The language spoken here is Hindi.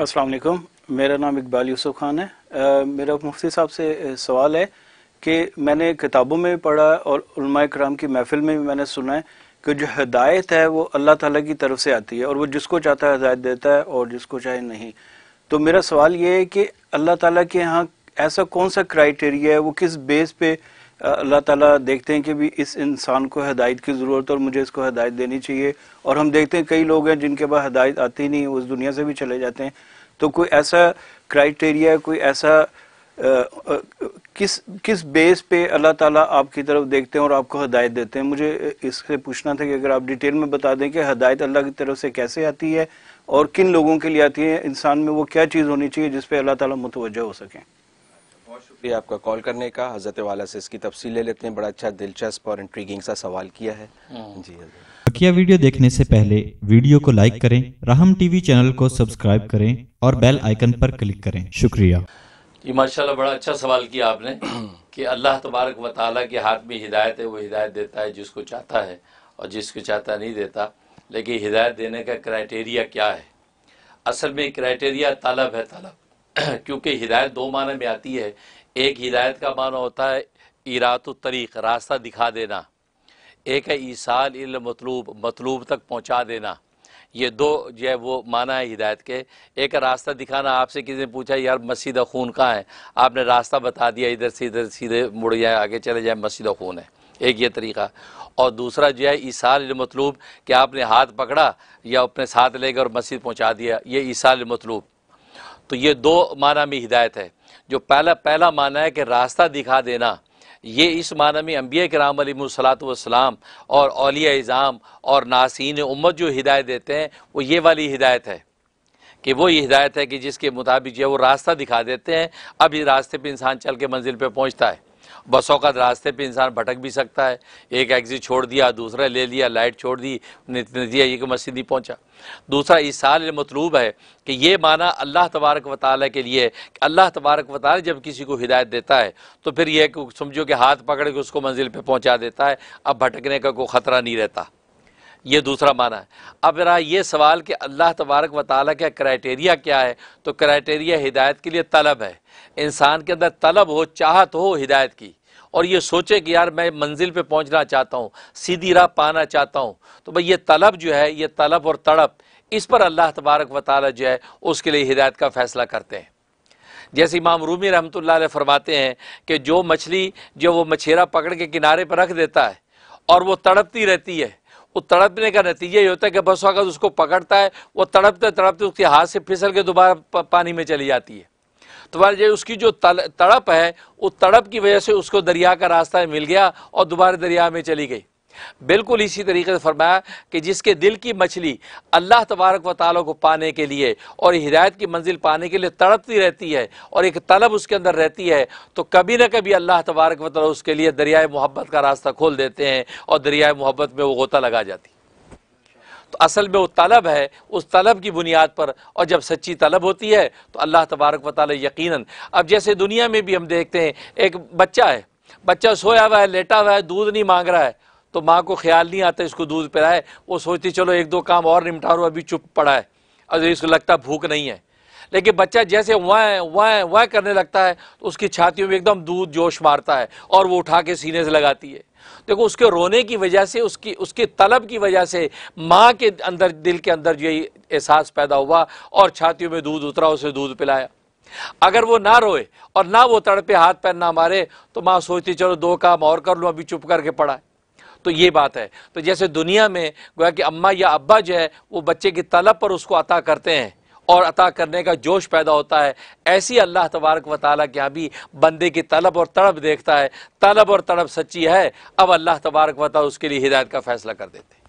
अस्सलाम वालेकुम मेरा नाम इकबाल यूसुफ खान है आ, मेरा मुफ्ती साहब से सवाल है कि मैंने किताबों में पढ़ा और कराम की महफिल में भी मैंने सुना है कि जो हदायत है वो अल्लाह ताला की तरफ से आती है और वो जिसको चाहता है हदायत देता है और जिसको चाहे नहीं तो मेरा सवाल ये है कि अल्लाह ताला के यहाँ ऐसा कौन सा क्राइटेरिया है वो किस बेस पे अल्लाह ताला देखते हैं कि भी इस इंसान को हदायत की ज़रूरत और मुझे इसको हदायत देनी चाहिए और हम देखते हैं कई लोग हैं जिनके पास हदायत आती नहीं उस दुनिया से भी चले जाते हैं तो कोई ऐसा क्राइटेरिया कोई ऐसा आ, आ, किस किस बेस पे अल्लाह ताला आपकी तरफ देखते हैं और आपको हदायत देते हैं मुझे इससे पूछना था कि अगर आप डिटेल में बता दें कि हदायत अल्लाह की तरफ से कैसे आती है और किन लोगों के लिए आती है इंसान में वो क्या चीज़ होनी चाहिए जिसपे अल्लाह ताला मुतवजह हो सकें शुक्रिया आपका कॉल करने का हजरत वाला से इसकी तफसी ले लेते हैं बड़ा अच्छा दिलचस्प और इंट्रीगिंग सा सवाल किया है हम्म। जी बकिया वीडियो देखने से पहले वीडियो को लाइक करें रहम टीवी चैनल को सब्सक्राइब करें और बेल आइकन पर क्लिक करें शुक्रिया जी माशाल्लाह बड़ा अच्छा सवाल किया आपने कि अल्लाह तबारक व ताली के हाथ में हिदायत है वो हिदायत देता है जिसको चाहता है और जिसको चाहता नहीं देता लेकिन हिदायत देने का क्राइटेरिया क्या है असल में क्राइटेरिया तलब है तलब क्योंकि हिदायत दो माने में आती है एक हिदायत का माना होता है इरात तरीक़ रास्ता दिखा देना एक है ईसाल इल मतलूब मतलूब तक पहुँचा देना ये दो जो है वो माना है हिदायत के एक रास्ता दिखाना आपसे किसी ने पूछा यार मस्जिद खून कहाँ है आपने रास्ता बता दिया इधर से इधर सीधे मुड़ जाए आगे चले जाए मस्जिद खून है एक ये तरीका और दूसरा जो है ईसाल मतलूब कि आपने हाथ पकड़ा या अपने साथ लेकर और मस्जिद पहुँचा दिया ये ईसाल मतलूब तो ये दो माना में हिदायत है जो पहला पहला माना है कि रास्ता दिखा देना ये इस माना में अम्बिया कराम सलातम और अलिया इज़ाम और नासन उम्मत जो हिदायत देते हैं वो ये वाली हिदायत है कि वो ये हिदायत है कि जिसके मुताबिक जो है वो रास्ता दिखा देते हैं अब ये रास्ते पर इंसान चल के मंजिल पर पहुँचता है बसों का रास्ते पे इंसान भटक भी सकता है एक एग्जिट छोड़ दिया दूसरा ले लिया लाइट छोड़ दी दिया ये कि मस्जिद नहीं पहुँचा दूसरा इस साल मतलूब है कि ये माना अल्लाह तबारक व के लिए अल्लाह तबारक व जब किसी को हिदायत देता है तो फिर यह समझो कि हाथ पकड़ के उसको मंजिल पर पहुँचा देता है अब भटकने का कोई ख़तरा नहीं रहता ये दूसरा माना है अब रहा ये सवाल कि अल्लाह तबारक व ताली का क्राइटेरिया क्या है तो क्राइटेरिया हिदायत के लिए तलब है इंसान के अंदर तलब हो चाहत हो हिदायत की और ये सोचे कि यार मैं मंजिल पे पहुंचना चाहता हूँ सीधी राह पाना चाहता हूँ तो भाई ये तलब जो है ये तलब और तड़प इस पर अल्लाह तबारक व ताली जो है उसके लिए हिदायत का फ़ैसला करते हैं जैसे इमाम रूमी रहमत फरमाते हैं कि जो मछली जो वो मछेरा पकड़ के किनारे पर रख देता है और वो तड़पती रहती है वो तड़पने का नतीजा ये होता है कि बस वक़्त उसको पकड़ता है वो तड़पते तड़पते उसके हाथ से फिसल के दोबारा पानी में चली जाती है तो जो उसकी जो तड़प है वो तड़प की वजह से उसको दरिया का रास्ता मिल गया और दोबारा दरिया में चली गई बिल्कुल इसी तरीके से फरमाया कि जिसके दिल की मछली अल्लाह तबारक व ताल को पाने के लिए और हिदायत की मंजिल पाने के लिए तड़पती रहती है और एक तलब उसके अंदर रहती है तो कभी ना कभी अल्लाह तबारक व ताल उसके लिए दरियाए मोहब्बत का रास्ता खोल देते हैं और दरियाए मोहब्बत में वो गोता लगा जाती तो असल में वो तलब है उस तलब की बुनियाद पर और जब सच्ची तलब होती है तो अल्लाह तबारक व ताली यकीनन अब जैसे दुनिया में भी हम देखते हैं एक बच्चा है बच्चा सोया हुआ है लेटा हुआ है दूध नहीं मांग रहा है तो माँ को ख्याल नहीं आता इसको दूध पिलाए वो सोचती चलो एक दो काम और निमटा रो अभी चुप पड़ा है अगर इसको लगता भूख नहीं है लेकिन बच्चा जैसे वह वह वह करने लगता है तो उसकी छातियों में एकदम दूध जोश मारता है और वो उठा के सीने से लगाती है देखो उसके रोने की वजह से उसकी उसके तलब की वजह से माँ के अंदर दिल के अंदर जो एहसास पैदा हुआ और छातियों में दूध उतरा उसे दूध पिलाया अगर वो ना रोए और ना वो तड़पे हाथ पैर ना मारे तो माँ सोचती चलो दो काम और कर लूँ अभी चुप करके पड़ा है तो ये बात है तो जैसे दुनिया में गोया कि अम्मा या अब्बा जो है वो बच्चे की तलब पर उसको अता करते हैं और अता करने का जोश पैदा होता है ऐसी अल्लाह तबारक व ताली के यहाँ भी बंदे की तलब और तड़प देखता है तलब और तड़प सच्ची है अब अल्लाह तबारक वाली उसके लिए हिदायत का फैसला कर देते हैं